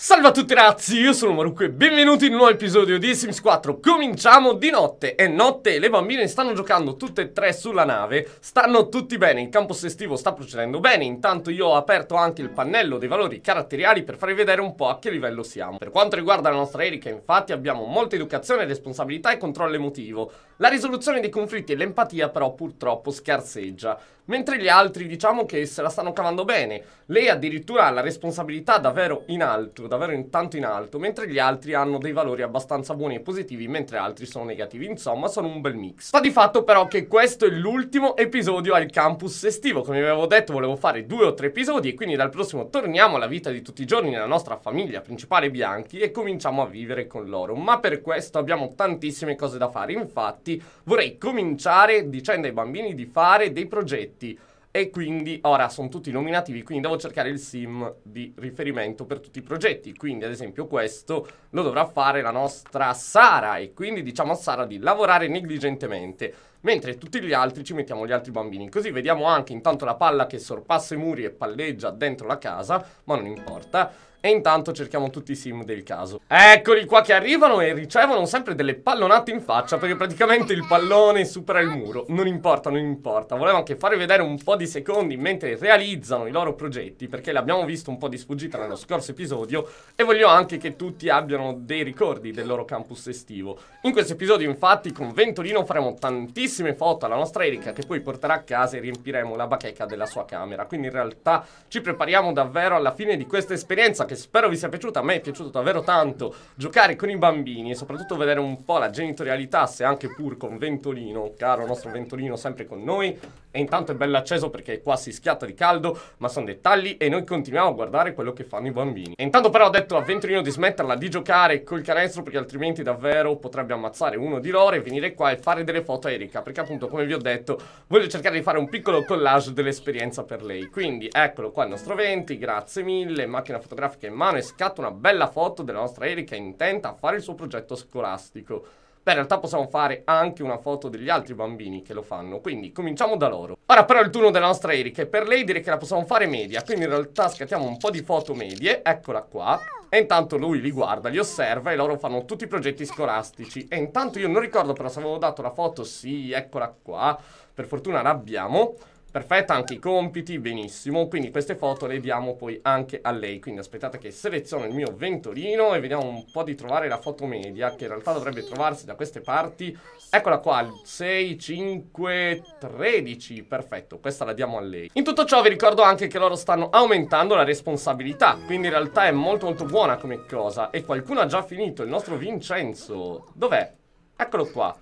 Salve a tutti ragazzi, io sono Marucco e benvenuti in un nuovo episodio di Sims 4 Cominciamo di notte, è notte, e le bambine stanno giocando tutte e tre sulla nave Stanno tutti bene, il campo estivo sta procedendo bene Intanto io ho aperto anche il pannello dei valori caratteriali per farvi vedere un po' a che livello siamo Per quanto riguarda la nostra Erika infatti abbiamo molta educazione, responsabilità e controllo emotivo La risoluzione dei conflitti e l'empatia però purtroppo scarseggia mentre gli altri diciamo che se la stanno cavando bene. Lei addirittura ha la responsabilità davvero in alto, davvero in tanto in alto, mentre gli altri hanno dei valori abbastanza buoni e positivi, mentre altri sono negativi. Insomma, sono un bel mix. Sta di fatto però che questo è l'ultimo episodio al campus estivo. Come avevo detto, volevo fare due o tre episodi e quindi dal prossimo torniamo alla vita di tutti i giorni nella nostra famiglia principale Bianchi e cominciamo a vivere con loro. Ma per questo abbiamo tantissime cose da fare. Infatti, vorrei cominciare dicendo ai bambini di fare dei progetti tutti. E quindi ora sono tutti nominativi, quindi devo cercare il sim di riferimento per tutti i progetti. Quindi, ad esempio, questo lo dovrà fare la nostra Sara. E quindi diciamo a Sara di lavorare negligentemente. Mentre tutti gli altri ci mettiamo gli altri bambini. Così vediamo anche intanto la palla che sorpassa i muri e palleggia dentro la casa, ma non importa. E intanto cerchiamo tutti i sim del caso Eccoli qua che arrivano e ricevono sempre delle pallonate in faccia Perché praticamente il pallone supera il muro Non importa, non importa Volevo anche farvi vedere un po' di secondi mentre realizzano i loro progetti Perché l'abbiamo visto un po' di sfuggita nello scorso episodio E voglio anche che tutti abbiano dei ricordi del loro campus estivo In questo episodio infatti con Ventolino faremo tantissime foto alla nostra Erika Che poi porterà a casa e riempiremo la bacheca della sua camera Quindi in realtà ci prepariamo davvero alla fine di questa esperienza che spero vi sia piaciuta. A me è piaciuto davvero tanto giocare con i bambini e soprattutto vedere un po' la genitorialità, se anche pur con Ventolino, caro nostro Ventolino, sempre con noi. E intanto è bello acceso perché qua si schiatta di caldo, ma sono dettagli e noi continuiamo a guardare quello che fanno i bambini. E intanto però ho detto a Ventolino di smetterla di giocare col canestro perché altrimenti davvero potrebbe ammazzare uno di loro e venire qua e fare delle foto a Erika. Perché appunto, come vi ho detto, voglio cercare di fare un piccolo collage dell'esperienza per lei. Quindi eccolo qua il nostro Venti, grazie mille, macchina fotografica grafica in mano e scatta una bella foto della nostra Erika intenta a fare il suo progetto scolastico. Beh, in realtà possiamo fare anche una foto degli altri bambini che lo fanno, quindi cominciamo da loro. Ora però il turno della nostra Erika è per lei dire che la possiamo fare media, quindi in realtà scattiamo un po' di foto medie, eccola qua. E intanto lui li guarda, li osserva e loro fanno tutti i progetti scolastici. E intanto io non ricordo però se avevo dato la foto, sì, eccola qua, per fortuna l'abbiamo. Perfetto, anche i compiti, benissimo. Quindi queste foto le diamo poi anche a lei. Quindi aspettate che seleziono il mio ventolino e vediamo un po' di trovare la foto media, che in realtà dovrebbe trovarsi da queste parti. Eccola qua, 6, 5, 13. Perfetto, questa la diamo a lei. In tutto ciò vi ricordo anche che loro stanno aumentando la responsabilità, quindi in realtà è molto molto buona come cosa. E qualcuno ha già finito, il nostro Vincenzo. Dov'è? Eccolo qua.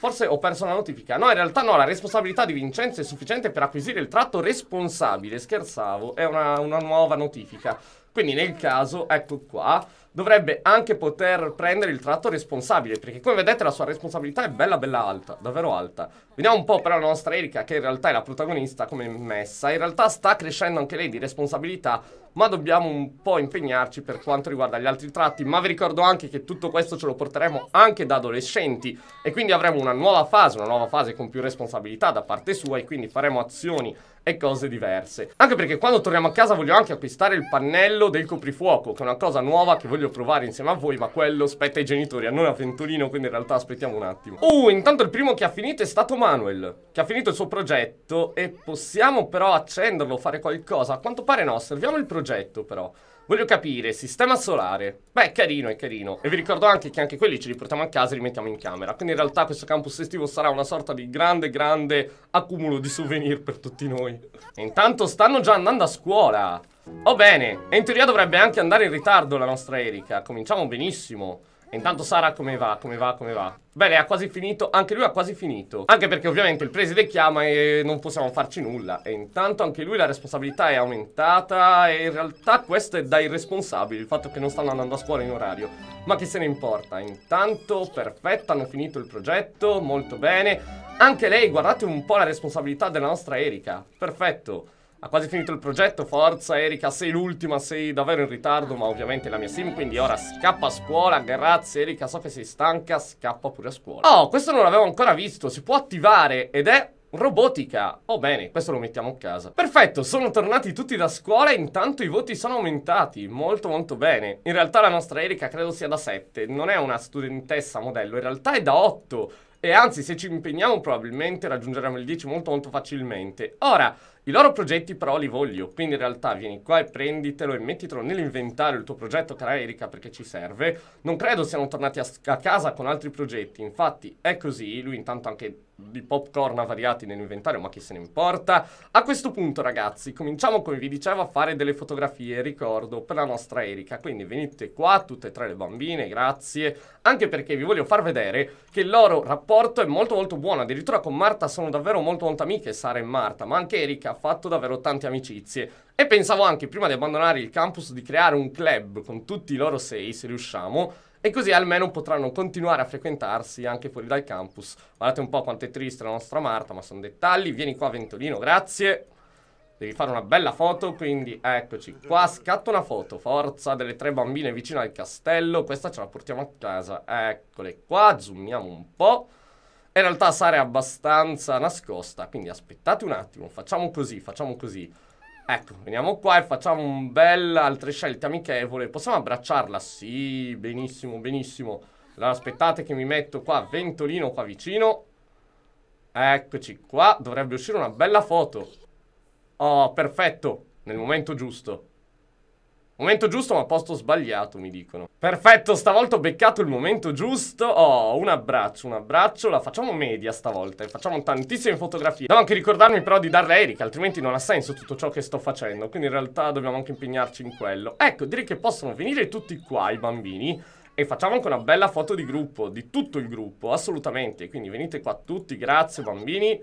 Forse ho perso la notifica. No, in realtà no, la responsabilità di Vincenzo è sufficiente per acquisire il tratto responsabile. Scherzavo, è una, una nuova notifica. Quindi nel caso, ecco qua dovrebbe anche poter prendere il tratto responsabile, perché come vedete la sua responsabilità è bella bella alta, davvero alta. Vediamo un po' però la nostra Erika, che in realtà è la protagonista come messa, in realtà sta crescendo anche lei di responsabilità, ma dobbiamo un po' impegnarci per quanto riguarda gli altri tratti, ma vi ricordo anche che tutto questo ce lo porteremo anche da adolescenti e quindi avremo una nuova fase, una nuova fase con più responsabilità da parte sua e quindi faremo azioni e cose diverse. Anche perché quando torniamo a casa voglio anche acquistare il pannello del coprifuoco, che è una cosa nuova che voglio provare insieme a voi, ma quello spetta ai genitori, a noi a Ventolino, quindi in realtà aspettiamo un attimo. Uh, intanto il primo che ha finito è stato Manuel, che ha finito il suo progetto e possiamo però accenderlo, fare qualcosa. A quanto pare no, osserviamo il progetto però. Voglio capire, sistema solare. Beh, è carino, è carino. E vi ricordo anche che anche quelli ce li portiamo a casa e li mettiamo in camera. Quindi in realtà questo campus estivo sarà una sorta di grande, grande accumulo di souvenir per tutti noi. E intanto stanno già andando a scuola. Oh bene, e in teoria dovrebbe anche andare in ritardo la nostra Erika. Cominciamo benissimo. Intanto Sara come va, come va, come va? Bene, ha quasi finito, anche lui ha quasi finito. Anche perché ovviamente il preside chiama e non possiamo farci nulla. E intanto anche lui la responsabilità è aumentata e in realtà questo è dai responsabili, il fatto che non stanno andando a scuola in orario. Ma che se ne importa? Intanto, perfetto, hanno finito il progetto, molto bene. Anche lei, guardate un po' la responsabilità della nostra Erika. Perfetto. Ha quasi finito il progetto, forza Erika, sei l'ultima, sei davvero in ritardo, ma ovviamente la mia sim, quindi ora scappa a scuola, grazie Erika, so che sei stanca, scappa pure a scuola. Oh, questo non l'avevo ancora visto, si può attivare ed è robotica. Oh bene, questo lo mettiamo a casa. Perfetto, sono tornati tutti da scuola e intanto i voti sono aumentati. Molto molto bene. In realtà la nostra Erika credo sia da 7. Non è una studentessa modello, in realtà è da 8. E anzi, se ci impegniamo probabilmente raggiungeremo il 10 molto molto facilmente. Ora, i loro progetti però li voglio, quindi in realtà vieni qua e prenditelo e mettitelo nell'inventario il tuo progetto, cara Erika, perché ci serve. Non credo siano tornati a, a casa con altri progetti, infatti è così, lui intanto anche di popcorn avariati nell'inventario, ma chi se ne importa. A questo punto, ragazzi, cominciamo, come vi dicevo, a fare delle fotografie, ricordo, per la nostra Erika. Quindi venite qua, tutte e tre le bambine, grazie. Anche perché vi voglio far vedere che il loro rapporto è molto molto buono. Addirittura con Marta sono davvero molto molto amiche, Sara e Marta, ma anche Erika ha fatto davvero tante amicizie. E pensavo anche, prima di abbandonare il campus, di creare un club con tutti i loro sei, se riusciamo, e così almeno potranno continuare a frequentarsi anche fuori dal campus. Guardate un po' quanto è triste la nostra Marta, ma sono dettagli. Vieni qua Ventolino, grazie. Devi fare una bella foto, quindi eccoci qua, scatta una foto, forza, delle tre bambine vicino al castello, questa ce la portiamo a casa, eccole qua, zoomiamo un po'. In realtà Sara è abbastanza nascosta, quindi aspettate un attimo, facciamo così, facciamo così. Ecco, veniamo qua e facciamo un bel altre scelte amichevole. Possiamo abbracciarla? Sì, benissimo, benissimo. Allora aspettate che mi metto qua ventolino qua vicino. Eccoci qua, dovrebbe uscire una bella foto. Oh, perfetto, nel momento giusto. Momento giusto ma posto sbagliato mi dicono Perfetto stavolta ho beccato il momento giusto Oh un abbraccio un abbraccio La facciamo media stavolta e eh. facciamo tantissime fotografie Devo anche ricordarmi però di darle a Erika Altrimenti non ha senso tutto ciò che sto facendo Quindi in realtà dobbiamo anche impegnarci in quello Ecco direi che possono venire tutti qua i bambini e facciamo anche una bella foto di gruppo, di tutto il gruppo, assolutamente. Quindi venite qua tutti, grazie bambini.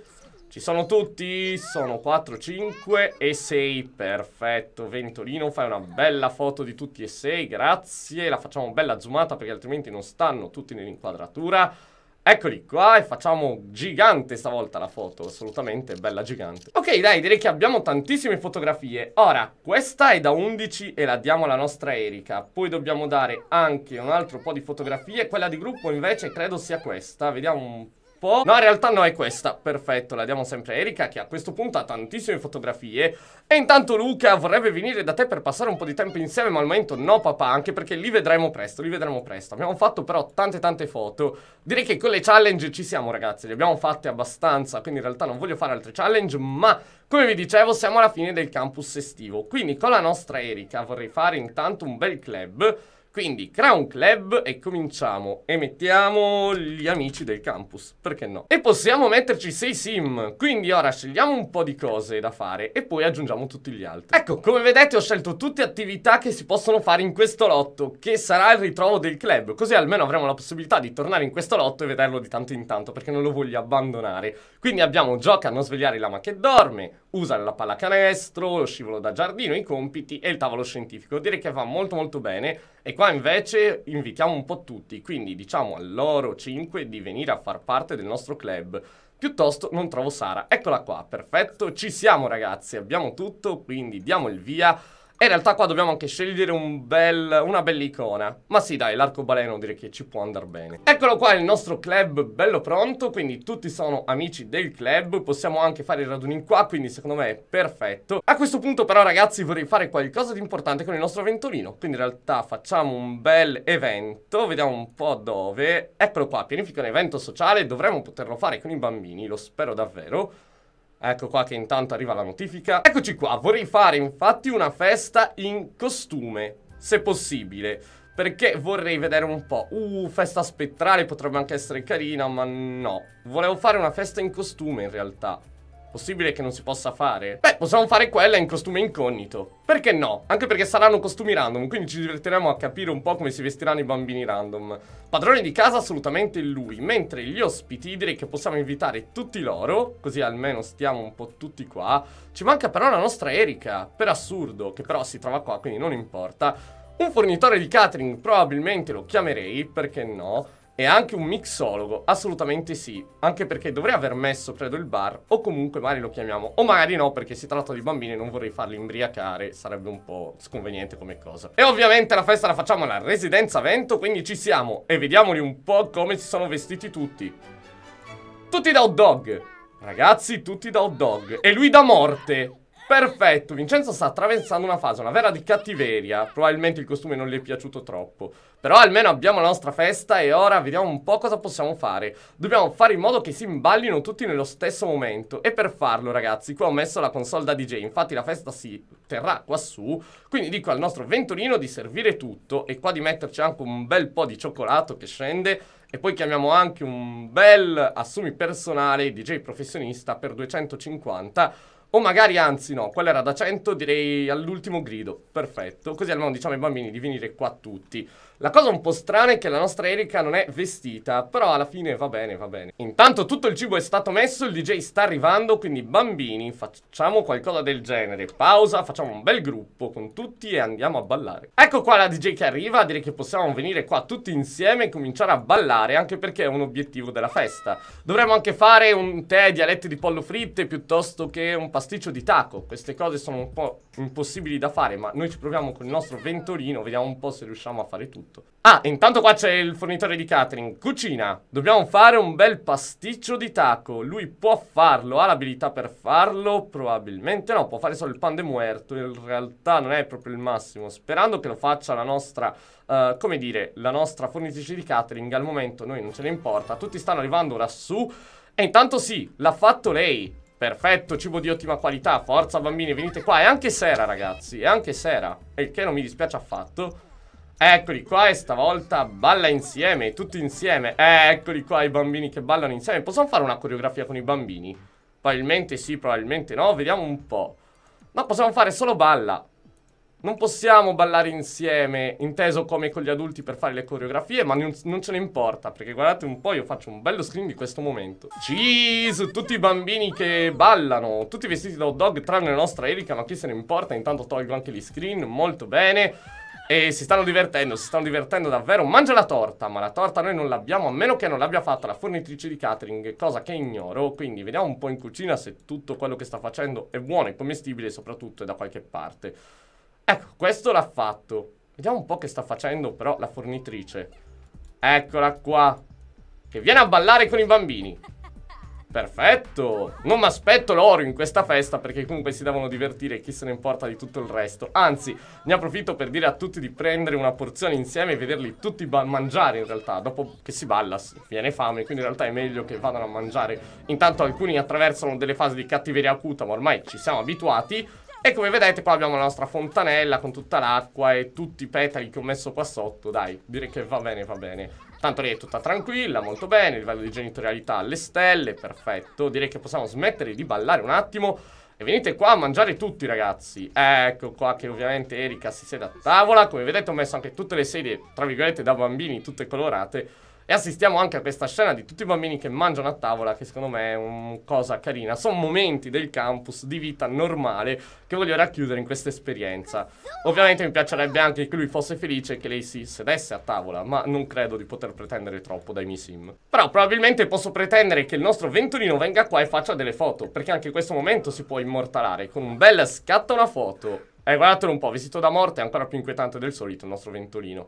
Ci sono tutti? Sono 4, 5 e 6. Perfetto, Ventolino, fai una bella foto di tutti e 6, grazie. La facciamo bella zoomata perché altrimenti non stanno tutti nell'inquadratura. Eccoli qua e facciamo gigante stavolta la foto, assolutamente bella gigante. Ok dai, direi che abbiamo tantissime fotografie. Ora, questa è da 11 e la diamo alla nostra Erika. Poi dobbiamo dare anche un altro po' di fotografie. Quella di gruppo invece credo sia questa, vediamo un po'. No, in realtà no, è questa. Perfetto, la diamo sempre a Erika, che a questo punto ha tantissime fotografie. E intanto Luca vorrebbe venire da te per passare un po' di tempo insieme, ma al momento no, papà, anche perché li vedremo presto, li vedremo presto. Abbiamo fatto però tante tante foto. Direi che con le challenge ci siamo, ragazzi, le abbiamo fatte abbastanza, quindi in realtà non voglio fare altre challenge, ma... Come vi dicevo, siamo alla fine del campus estivo, quindi con la nostra Erika vorrei fare intanto un bel club quindi Crown club e cominciamo e mettiamo gli amici del campus, perché no? E possiamo metterci 6 sim, quindi ora scegliamo un po' di cose da fare e poi aggiungiamo tutti gli altri. Ecco, come vedete ho scelto tutte attività che si possono fare in questo lotto, che sarà il ritrovo del club, così almeno avremo la possibilità di tornare in questo lotto e vederlo di tanto in tanto, perché non lo voglio abbandonare. Quindi abbiamo gioca a non svegliare l'ama che dorme, usa la pallacanestro, lo scivolo da giardino, i compiti e il tavolo scientifico. Direi che va molto molto bene e qua invece invitiamo un po' tutti, quindi diciamo a loro 5 di venire a far parte del nostro club. Piuttosto non trovo Sara. Eccola qua, perfetto, ci siamo ragazzi, abbiamo tutto, quindi diamo il via e in realtà qua dobbiamo anche scegliere un bel, una bella icona. Ma sì dai, l'arcobaleno direi che ci può andare bene. Eccolo qua il nostro club bello pronto, quindi tutti sono amici del club. Possiamo anche fare il radunino qua, quindi secondo me è perfetto. A questo punto però ragazzi vorrei fare qualcosa di importante con il nostro ventolino. Quindi in realtà facciamo un bel evento, vediamo un po' dove. Eccolo qua, pianifica un evento sociale, dovremmo poterlo fare con i bambini, lo spero davvero. Ecco qua che intanto arriva la notifica. Eccoci qua, vorrei fare infatti una festa in costume, se possibile. Perché vorrei vedere un po'. Uh, festa spettrale potrebbe anche essere carina, ma no. Volevo fare una festa in costume in realtà. Possibile che non si possa fare? Beh, possiamo fare quella in costume incognito. Perché no? Anche perché saranno costumi random, quindi ci divertiremo a capire un po' come si vestiranno i bambini random. Padrone di casa assolutamente lui, mentre gli ospiti direi che possiamo invitare tutti loro, così almeno stiamo un po' tutti qua. Ci manca però la nostra Erika, per assurdo, che però si trova qua, quindi non importa. Un fornitore di catering probabilmente lo chiamerei, perché no? e anche un mixologo, assolutamente sì, anche perché dovrei aver messo, credo, il bar, o comunque magari lo chiamiamo, o magari no, perché si tratta di bambini e non vorrei farli imbriacare, sarebbe un po' sconveniente come cosa. E ovviamente la festa la facciamo alla Residenza Vento, quindi ci siamo e vediamoli un po' come si sono vestiti tutti. Tutti da hot dog! Ragazzi, tutti da hot dog. E lui da morte! Perfetto, Vincenzo sta attraversando una fase, una vera di cattiveria. Probabilmente il costume non gli è piaciuto troppo. Però almeno abbiamo la nostra festa e ora vediamo un po' cosa possiamo fare. Dobbiamo fare in modo che si imballino tutti nello stesso momento. E per farlo, ragazzi, qua ho messo la console da DJ. Infatti la festa si terrà quassù. Quindi dico al nostro ventolino di servire tutto e qua di metterci anche un bel po' di cioccolato che scende. E poi chiamiamo anche un bel assumi personale DJ professionista per 250 o magari, anzi no, quella era da 100, direi all'ultimo grido. Perfetto, così almeno diciamo ai bambini di venire qua tutti. La cosa un po' strana è che la nostra Erika non è vestita, però alla fine va bene, va bene. Intanto tutto il cibo è stato messo, il DJ sta arrivando, quindi bambini, facciamo qualcosa del genere. Pausa, facciamo un bel gruppo con tutti e andiamo a ballare. Ecco qua la DJ che arriva, direi che possiamo venire qua tutti insieme e cominciare a ballare, anche perché è un obiettivo della festa. Dovremmo anche fare un tè di aletti di pollo fritte piuttosto che un pasticcio di taco. Queste cose sono un po' impossibili da fare, ma noi ci proviamo con il nostro ventolino, vediamo un po' se riusciamo a fare tutto. Ah, intanto qua c'è il fornitore di catering. Cucina. Dobbiamo fare un bel pasticcio di taco. Lui può farlo, ha l'abilità per farlo? Probabilmente no, può fare solo il pan de muerto. In realtà non è proprio il massimo. Sperando che lo faccia la nostra, uh, come dire, la nostra fornitrice di catering. Al momento noi non ce ne importa. Tutti stanno arrivando lassù. E intanto sì, l'ha fatto lei. Perfetto, cibo di ottima qualità. Forza bambini, venite qua. È anche sera, ragazzi. È anche sera. il che non mi dispiace affatto. Eccoli qua e stavolta balla insieme, tutti insieme. eccoli qua i bambini che ballano insieme. Possiamo fare una coreografia con i bambini? Probabilmente sì, probabilmente no. Vediamo un po'. No, possiamo fare solo balla non possiamo ballare insieme, inteso come con gli adulti per fare le coreografie, ma non, non, ce ne importa, perché guardate un po', io faccio un bello screen di questo momento. Cheese, tutti i bambini che ballano, tutti vestiti da hot dog, tranne la nostra Erika, ma chi se ne importa, intanto tolgo anche gli screen, molto bene. E si stanno divertendo, si stanno divertendo davvero. Mangia la torta, ma la torta noi non l'abbiamo, a meno che non l'abbia fatta la fornitrice di catering, cosa che ignoro. Quindi vediamo un po' in cucina se tutto quello che sta facendo è buono e commestibile, soprattutto è da qualche parte. Ecco, questo l'ha fatto. Vediamo un po' che sta facendo però la fornitrice. Eccola qua. Che viene a ballare con i bambini. Perfetto. Non mi aspetto l'oro in questa festa perché comunque si devono divertire e chi se ne importa di tutto il resto. Anzi, ne approfitto per dire a tutti di prendere una porzione insieme e vederli tutti mangiare in realtà. Dopo che si balla viene fame, quindi in realtà è meglio che vadano a mangiare. Intanto alcuni attraversano delle fasi di cattiveria acuta, ma ormai ci siamo abituati. E come vedete poi abbiamo la nostra fontanella con tutta l'acqua e tutti i petali che ho messo qua sotto, dai, direi che va bene, va bene. Tanto lì è tutta tranquilla, molto bene, il livello di genitorialità alle stelle, perfetto. Direi che possiamo smettere di ballare un attimo e venite qua a mangiare tutti ragazzi. Ecco qua che ovviamente Erika si siede a tavola, come vedete ho messo anche tutte le sedie, tra virgolette, da bambini, tutte colorate. E assistiamo anche a questa scena di tutti i bambini che mangiano a tavola, che secondo me è una cosa carina. Sono momenti del campus di vita normale che voglio racchiudere in questa esperienza. Ovviamente mi piacerebbe anche che lui fosse felice e che lei si sedesse a tavola, ma non credo di poter pretendere troppo dai miei sim. Però probabilmente posso pretendere che il nostro Venturino venga qua e faccia delle foto, perché anche questo momento si può immortalare con un bel scatta una foto. E eh, guardatelo un po', vestito da morte, è ancora più inquietante del solito il nostro Ventolino.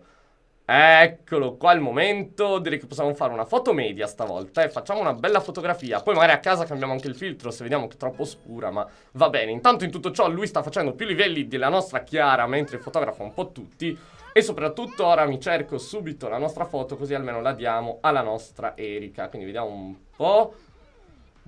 Eccolo qua il momento, direi che possiamo fare una foto media stavolta e eh? facciamo una bella fotografia Poi magari a casa cambiamo anche il filtro se vediamo che è troppo scura, ma va bene Intanto in tutto ciò lui sta facendo più livelli della nostra Chiara mentre fotografa un po' tutti e soprattutto ora mi cerco subito la nostra foto così almeno la diamo alla nostra Erika Quindi vediamo un po'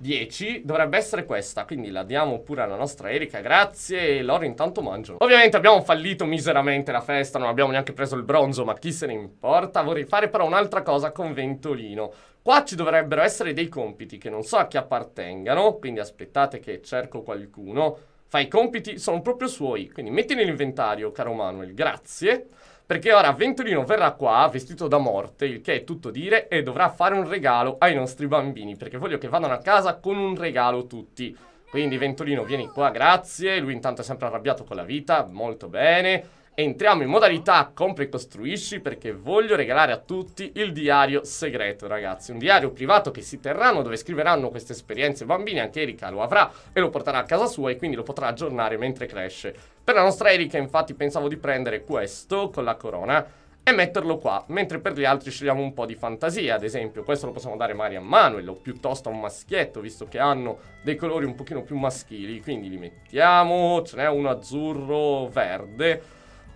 10 dovrebbe essere questa, quindi la diamo pure alla nostra Erika, grazie, e loro intanto mangiano. Ovviamente abbiamo fallito miseramente la festa, non abbiamo neanche preso il bronzo, ma chi se ne importa, vorrei fare però un'altra cosa con Ventolino. Qua ci dovrebbero essere dei compiti che non so a chi appartengano, quindi aspettate che cerco qualcuno. fa i compiti, sono proprio suoi, quindi metti nell'inventario, caro Manuel, grazie. Perché ora Ventolino verrà qua vestito da morte, il che è tutto dire, e dovrà fare un regalo ai nostri bambini, perché voglio che vadano a casa con un regalo tutti. Quindi Ventolino vieni qua, grazie, lui intanto è sempre arrabbiato con la vita, molto bene. Entriamo in modalità compri e costruisci perché voglio regalare a tutti il diario segreto ragazzi Un diario privato che si terranno dove scriveranno queste esperienze bambini Anche Erika lo avrà e lo porterà a casa sua e quindi lo potrà aggiornare mentre cresce Per la nostra Erika infatti pensavo di prendere questo con la corona e metterlo qua, mentre per gli altri scegliamo un po' di fantasia, ad esempio questo lo possiamo dare magari a Manuel o piuttosto a un maschietto, visto che hanno dei colori un pochino più maschili, quindi li mettiamo, ce n'è uno azzurro, verde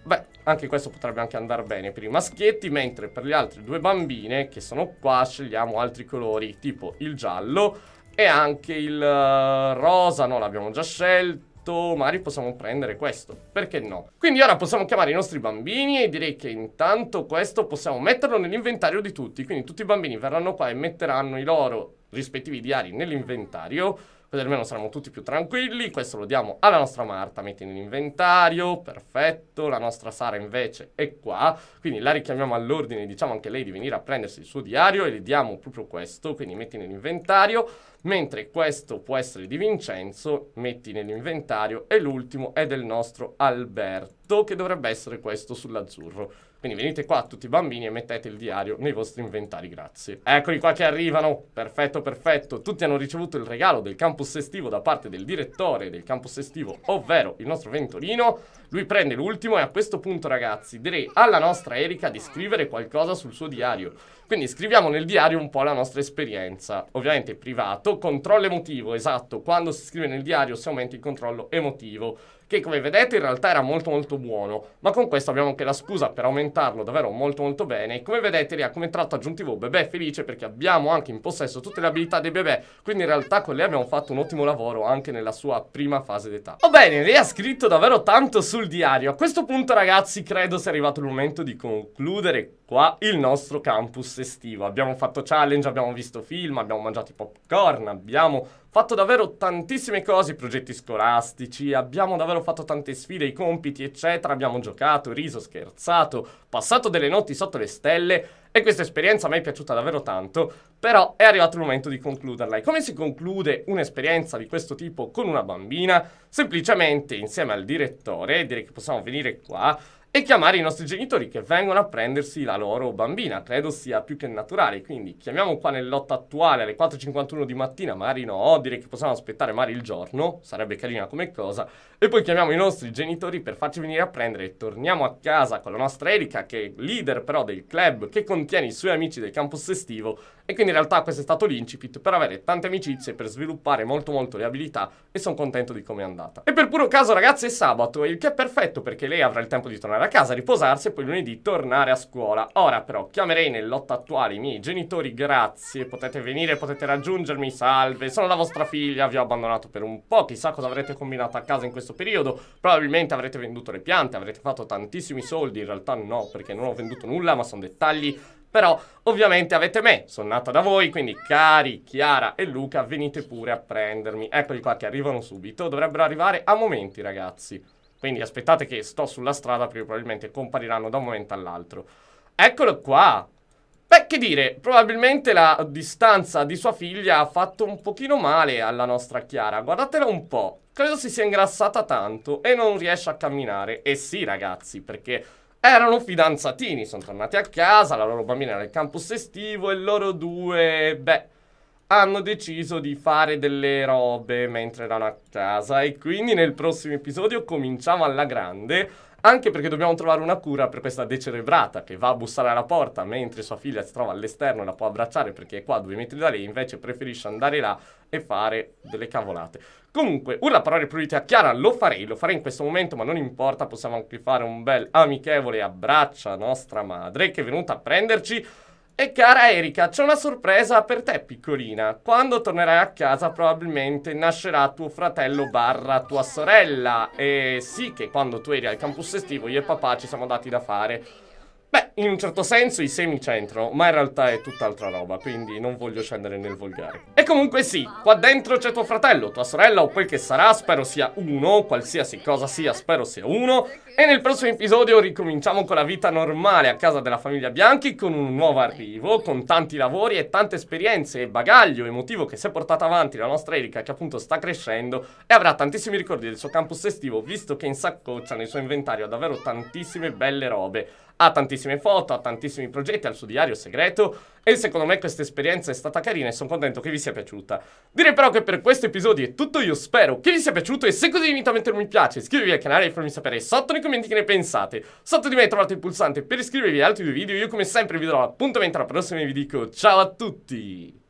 Beh, anche questo potrebbe anche andare bene per i maschietti, mentre per le altre due bambine che sono qua scegliamo altri colori, tipo il giallo e anche il eh, rosa, no, l'abbiamo già scelto Mari possiamo prendere questo, perché no? Quindi ora possiamo chiamare i nostri bambini e direi che intanto questo possiamo metterlo nell'inventario di tutti, quindi tutti i bambini verranno qua e metteranno i loro rispettivi diari nell'inventario così almeno saremo tutti più tranquilli. Questo lo diamo alla nostra Marta, metti in inventario, perfetto. La nostra Sara invece è qua, quindi la richiamiamo all'ordine diciamo anche lei di venire a prendersi il suo diario e le diamo proprio questo, quindi metti nell'inventario, mentre questo può essere di Vincenzo, metti nell'inventario e l'ultimo è del nostro Alberto che dovrebbe essere questo sull'azzurro. Quindi venite qua tutti i bambini e mettete il diario nei vostri inventari, grazie. Eccoli qua che arrivano, perfetto, perfetto. Tutti hanno ricevuto il regalo del campus estivo da parte del direttore del campus estivo, ovvero il nostro Ventolino. Lui prende l'ultimo e a questo punto, ragazzi, direi alla nostra Erika di scrivere qualcosa sul suo diario. Quindi scriviamo nel diario un po' la nostra esperienza, ovviamente privato, controllo emotivo, esatto, quando si scrive nel diario si aumenta il controllo emotivo che come vedete in realtà era molto molto buono, ma con questo abbiamo anche la scusa per aumentarlo davvero molto molto bene. E come vedete lì come tratto aggiuntivo bebè felice perché abbiamo anche in possesso tutte le abilità dei bebè, quindi in realtà con lei abbiamo fatto un ottimo lavoro anche nella sua prima fase d'età. Va oh, bene, lei ha scritto davvero tanto sul diario. A questo punto ragazzi credo sia arrivato il momento di concludere qua il nostro campus estivo. Abbiamo fatto challenge, abbiamo visto film, abbiamo mangiato i popcorn, abbiamo fatto davvero tantissime cose, progetti scolastici, abbiamo davvero fatto tante sfide, i compiti, eccetera, abbiamo giocato, riso, scherzato, passato delle notti sotto le stelle e questa esperienza a me è piaciuta davvero tanto, però è arrivato il momento di concluderla. E come si conclude un'esperienza di questo tipo con una bambina? Semplicemente insieme al direttore, direi che possiamo venire qua, e chiamare i nostri genitori che vengono a prendersi la loro bambina. Credo sia più che naturale. Quindi chiamiamo qua nell'otto attuale alle 4.51 di mattina, magari no, direi che possiamo aspettare magari il giorno, sarebbe carina come cosa. E poi chiamiamo i nostri genitori per farci venire a prendere e torniamo a casa con la nostra Erika, che è leader però del club che contiene i suoi amici del campus estivo e quindi in realtà questo è stato l'incipit per avere tante amicizie, per sviluppare molto molto le abilità e sono contento di come è andata. E per puro caso ragazzi è sabato, il che è perfetto perché lei avrà il tempo di tornare a casa, riposarsi e poi lunedì tornare a scuola. Ora però chiamerei nell'otto attuale i miei genitori, grazie, potete venire, potete raggiungermi, salve, sono la vostra figlia, vi ho abbandonato per un po', chissà cosa avrete combinato a casa in questo periodo, probabilmente avrete venduto le piante, avrete fatto tantissimi soldi, in realtà no perché non ho venduto nulla ma sono dettagli però ovviamente avete me, sono nata da voi, quindi cari Chiara e Luca venite pure a prendermi. Eccoli qua che arrivano subito, dovrebbero arrivare a momenti ragazzi. Quindi aspettate che sto sulla strada perché probabilmente compariranno da un momento all'altro. Eccolo qua, Beh, che dire, probabilmente la distanza di sua figlia ha fatto un pochino male alla nostra Chiara. Guardatela un po'. Credo si sia ingrassata tanto e non riesce a camminare. E eh sì, ragazzi, perché erano fidanzatini, sono tornati a casa, la loro bambina era al campus estivo e loro due, beh, hanno deciso di fare delle robe mentre erano a casa e quindi nel prossimo episodio cominciamo alla grande anche perché dobbiamo trovare una cura per questa decerebrata che va a bussare alla porta mentre sua figlia si trova all'esterno e la può abbracciare perché è qua a due metri da lei, invece preferisce andare là e fare delle cavolate. Comunque, una parola prurite a Chiara, lo farei, lo farei in questo momento, ma non importa, possiamo anche fare un bel amichevole abbraccio a nostra madre che è venuta a prenderci. E cara Erika, c'è una sorpresa per te, piccolina. Quando tornerai a casa probabilmente nascerà tuo fratello barra tua sorella. E sì che quando tu eri al campus estivo io e papà ci siamo dati da fare. Beh, in un certo senso i semi c'entrano, ma in realtà è tutt'altra roba, quindi non voglio scendere nel volgare. E comunque sì, qua dentro c'è tuo fratello, tua sorella o quel che sarà, spero sia uno, qualsiasi cosa sia, spero sia uno. E nel prossimo episodio ricominciamo con la vita normale a casa della famiglia Bianchi con un nuovo arrivo, con tanti lavori e tante esperienze e bagaglio emotivo che si è portata avanti la nostra Erika che appunto sta crescendo e avrà tantissimi ricordi del suo campus estivo visto che in saccoccia nel suo inventario ha davvero tantissime belle robe. Ha tantissime foto, ha tantissimi progetti, ha il suo diario segreto e secondo me questa esperienza è stata carina e sono contento che vi sia piaciuta. Direi però che per questo episodio è tutto, io spero che vi sia piaciuto e se così vi invito a mettere un mi piace, iscrivetevi al canale e farmi sapere sotto nei commenti che ne pensate. Sotto di me trovate il pulsante per iscrivervi ad altri due video, io come sempre vi darò appuntamento alla prossima e vi dico ciao a tutti!